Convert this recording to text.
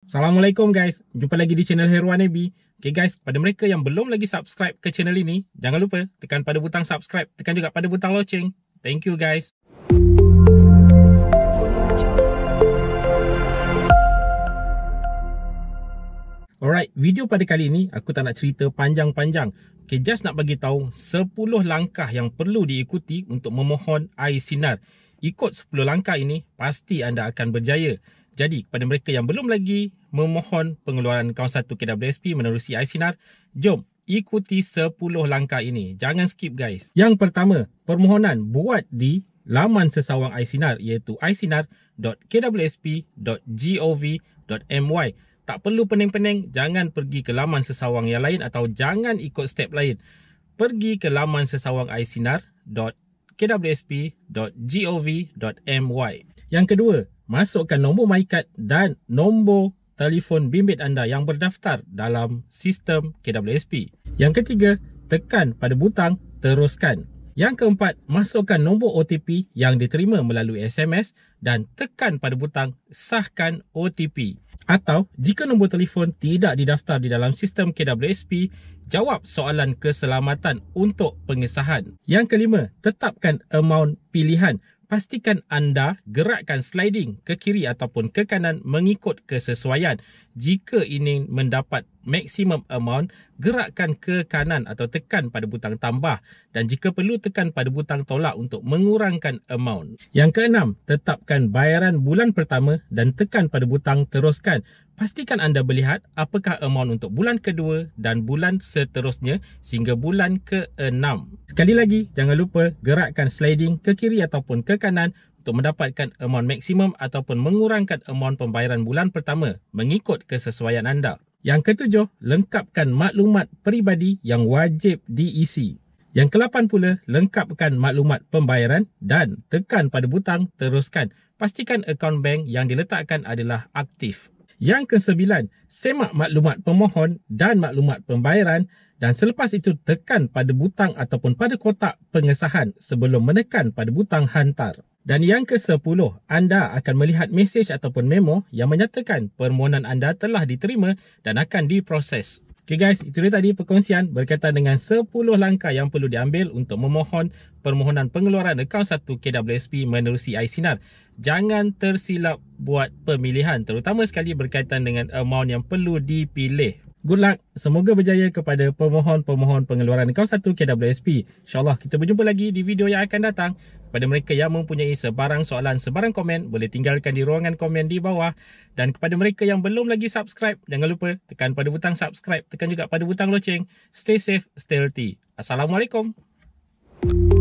Assalamualaikum guys. Jumpa lagi di channel Heroan Nabi. Okay guys, pada mereka yang belum lagi subscribe ke channel ini, jangan lupa tekan pada butang subscribe, tekan juga pada butang loceng. Thank you guys. Alright, video pada kali ini aku tak nak cerita panjang-panjang. Okay, just nak bagi tahu 10 langkah yang perlu diikuti untuk memohon air sinar. Ikut 10 langkah ini, pasti anda akan berjaya. Jadi kepada mereka yang belum lagi memohon pengeluaran kaun 1 KWSP menerusi iSinar, jom ikuti 10 langkah ini. Jangan skip guys. Yang pertama, permohonan buat di laman sesawang iSinar iaitu iSinar.kwsp.gov.my Tak perlu pening-pening, jangan pergi ke laman sesawang yang lain atau jangan ikut step lain. Pergi ke laman sesawang iSinar.kwsp.gov.my Yang kedua, masukkan nombor MyCard dan nombor telefon bimbit anda yang berdaftar dalam sistem KWSP. Yang ketiga, tekan pada butang teruskan. Yang keempat, masukkan nombor OTP yang diterima melalui SMS dan tekan pada butang sahkan OTP. Atau jika nombor telefon tidak didaftar di dalam sistem KWSP, jawab soalan keselamatan untuk pengesahan. Yang kelima, tetapkan amount pilihan pastikan anda gerakkan sliding ke kiri ataupun ke kanan mengikut kesesuaian jika ingin mendapat maximum amount gerakkan ke kanan atau tekan pada butang tambah dan jika perlu tekan pada butang tolak untuk mengurangkan amount. Yang keenam, tetapkan bayaran bulan pertama dan tekan pada butang teruskan. Pastikan anda melihat apakah amount untuk bulan kedua dan bulan seterusnya sehingga bulan keenam. Sekali lagi, jangan lupa gerakkan sliding ke kiri ataupun ke kanan untuk mendapatkan amount maksimum ataupun mengurangkan amount pembayaran bulan pertama mengikut kesesuaian anda. Yang ketujuh, lengkapkan maklumat peribadi yang wajib diisi. Yang kelapan pula, lengkapkan maklumat pembayaran dan tekan pada butang teruskan. Pastikan akaun bank yang diletakkan adalah aktif. Yang kesembilan, semak maklumat pemohon dan maklumat pembayaran dan selepas itu tekan pada butang ataupun pada kotak pengesahan sebelum menekan pada butang hantar. Dan yang ke sepuluh, anda akan melihat mesej ataupun memo yang menyatakan permohonan anda telah diterima dan akan diproses. Okay guys, itu dia tadi perkongsian berkaitan dengan 10 langkah yang perlu diambil untuk memohon permohonan pengeluaran akaun satu KWSP menerusi iSinar. Jangan tersilap buat pemilihan terutama sekali berkaitan dengan amount yang perlu dipilih. Good luck. Semoga berjaya kepada pemohon-pemohon pengeluaran kaun 1 KWSP. InsyaAllah kita berjumpa lagi di video yang akan datang. Kepada mereka yang mempunyai sebarang soalan, sebarang komen, boleh tinggalkan di ruangan komen di bawah. Dan kepada mereka yang belum lagi subscribe, jangan lupa tekan pada butang subscribe. Tekan juga pada butang loceng. Stay safe, stay healthy. Assalamualaikum. Thank you.